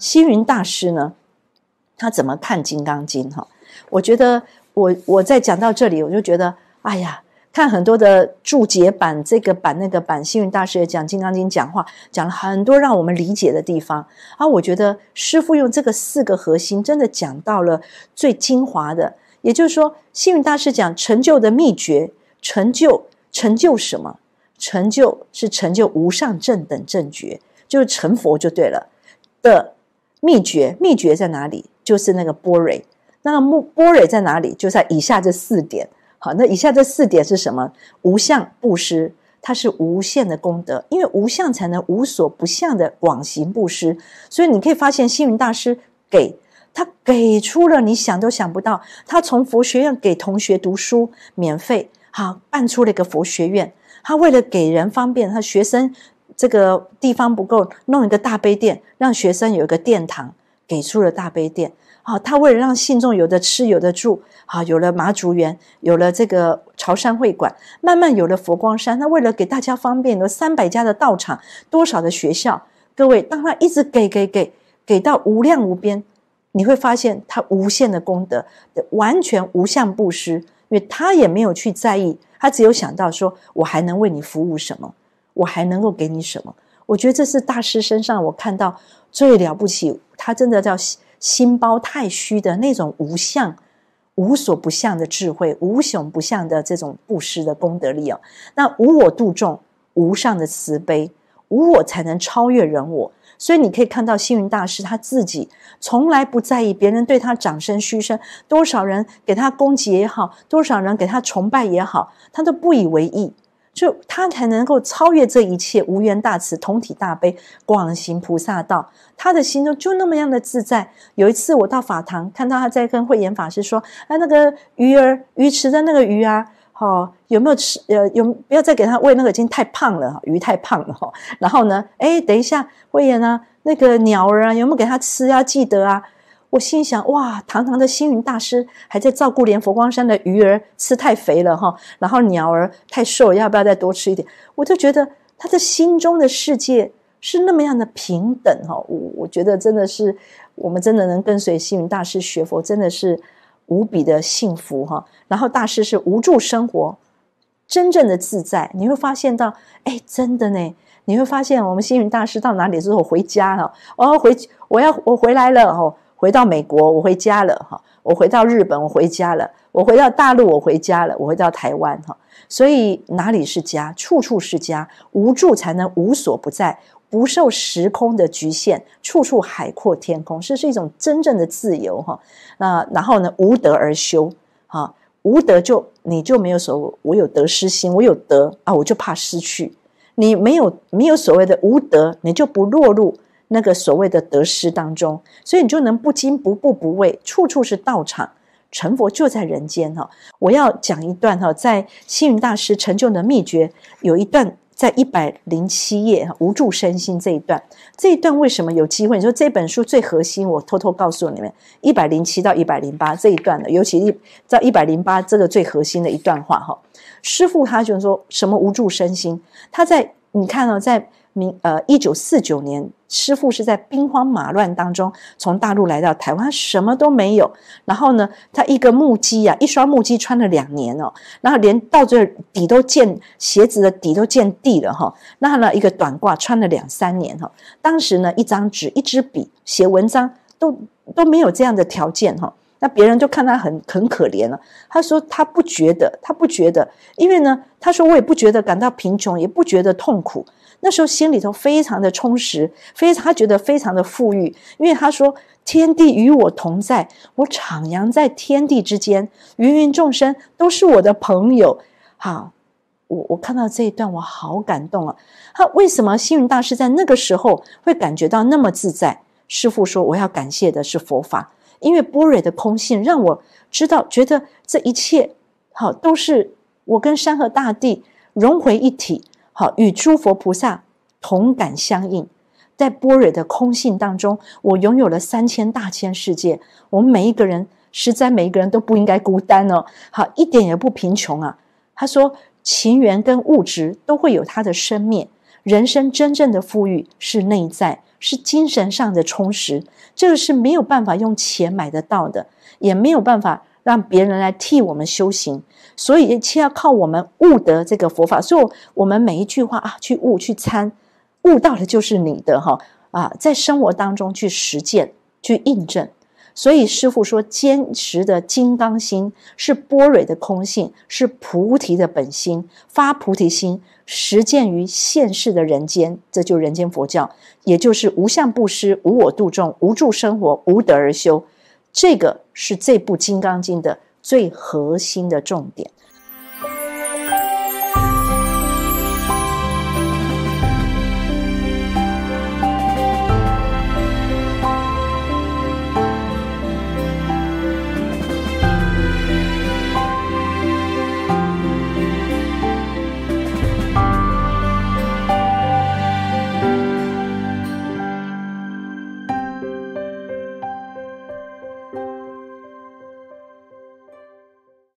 星云大师呢，他怎么看《金刚经》哈？我觉得我我在讲到这里，我就觉得哎呀，看很多的注解版，这个版那个版，星云大师也讲《金刚经》，讲话讲了很多让我们理解的地方。啊，我觉得师傅用这个四个核心，真的讲到了最精华的。也就是说，星云大师讲成就的秘诀，成就成就什么？成就是成就无上正等正觉，就是成佛就对了的。秘诀秘诀在哪里？就是那个波瑞，那个木波瑞在哪里？就在以下这四点。好，那以下这四点是什么？无相布施，它是无限的功德，因为无相才能无所不相的广行布施。所以你可以发现，星云大师给他给出了你想都想不到，他从佛学院给同学读书免费，好办出了一个佛学院。他为了给人方便，他学生。这个地方不够，弄一个大悲殿，让学生有一个殿堂，给出了大悲殿。好，他为了让信众有的吃有的住，好，有了麻竹园，有了这个潮汕会馆，慢慢有了佛光山。那为了给大家方便，有三百家的道场，多少的学校，各位，当他一直给给给给到无量无边，你会发现他无限的功德，完全无相布施，因为他也没有去在意，他只有想到说，我还能为你服务什么。我还能够给你什么？我觉得这是大师身上我看到最了不起，他真的叫心包太虚的那种无相、无所不相的智慧，无雄不相的这种布施的功德力哦。那无我度众，无上的慈悲，无我才能超越人我。所以你可以看到星云大师他自己从来不在意别人对他掌声嘘声，多少人给他攻击也好，多少人给他崇拜也好，他都不以为意。就他才能够超越这一切，无缘大慈，同体大悲，广行菩萨道。他的心中就那么样的自在。有一次我到法堂看到他在跟慧眼法师说：“哎，那个鱼儿鱼池的那个鱼啊，好有没有吃？呃，有不要再给他喂那个，已经太胖了，鱼太胖了。然后呢，哎，等一下慧眼啊，那个鸟儿啊，有没有给他吃啊？记得啊。”我心想：哇，堂堂的星云大师还在照顾连佛光山的鱼儿吃太肥了哈，然后鸟儿太瘦，要不要再多吃一点？我就觉得他的心中的世界是那么样的平等哈。我我觉得真的是我们真的能跟随星云大师学佛，真的是无比的幸福哈。然后大师是无助生活，真正的自在。你会发现到，哎，真的呢，你会发现我们星云大师到哪里之后回家了，要回我要我回来了哦。回到美国，我回家了哈；我回到日本，我回家了；我回到大陆，我回家了；我回到台湾哈。所以哪里是家？处处是家。无助才能无所不在，不受时空的局限，处处海阔天空，这是一种真正的自由哈。那然后呢？无德而修哈，无德就你就没有所我有得失心，我有德啊，我就怕失去。你没有没有所谓的无德，你就不落入。那个所谓的得失当中，所以你就能不惊不怖不畏，处处是道场，成佛就在人间哈。我要讲一段哈，在星云大师成就的秘诀有一段在一百零七页无助身心这一段，这一段为什么有机会？你说这本书最核心，我偷偷告诉你们，一百零七到一百零八这一段的，尤其到一百零八这个最核心的一段话哈，师父他就说什么无助身心，他在你看到在明呃一九四九年。师傅是在兵荒马乱当中，从大陆来到台湾，什么都没有。然后呢，他一个木屐啊，一双木屐穿了两年哦，然后连到这底都见鞋子的底都见地了哈。然后呢，一个短褂穿了两三年哈。当时呢，一张纸，一支笔，写文章都都没有这样的条件哈。那别人就看他很很可怜了。他说他不觉得，他不觉得，因为呢，他说我也不觉得感到贫穷，也不觉得痛苦。那时候心里头非常的充实，非常他觉得非常的富裕，因为他说：“天地与我同在，我徜徉在天地之间，芸芸众生都是我的朋友。”好，我我看到这一段，我好感动啊！他为什么星云大师在那个时候会感觉到那么自在？师傅说：“我要感谢的是佛法，因为波瑞的空性让我知道，觉得这一切好都是我跟山河大地融为一体。”好，与诸佛菩萨同感相应，在波若的空性当中，我拥有了三千大千世界。我们每一个人，实在每一个人都不应该孤单哦，好，一点也不贫穷啊。他说，情缘跟物质都会有它的生灭，人生真正的富裕是内在，是精神上的充实，这个是没有办法用钱买得到的，也没有办法。让别人来替我们修行，所以切要靠我们悟得这个佛法。所以，我们每一句话啊，去悟去参，悟到的就是你的哈啊，在生活当中去实践去印证。所以，师傅说，坚持的金刚心是波蕊的空性，是菩提的本心，发菩提心，实践于现世的人间，这就是人间佛教，也就是无相布施、无我度众、无助生活、无德而修。这个是这部《金刚经》的最核心的重点。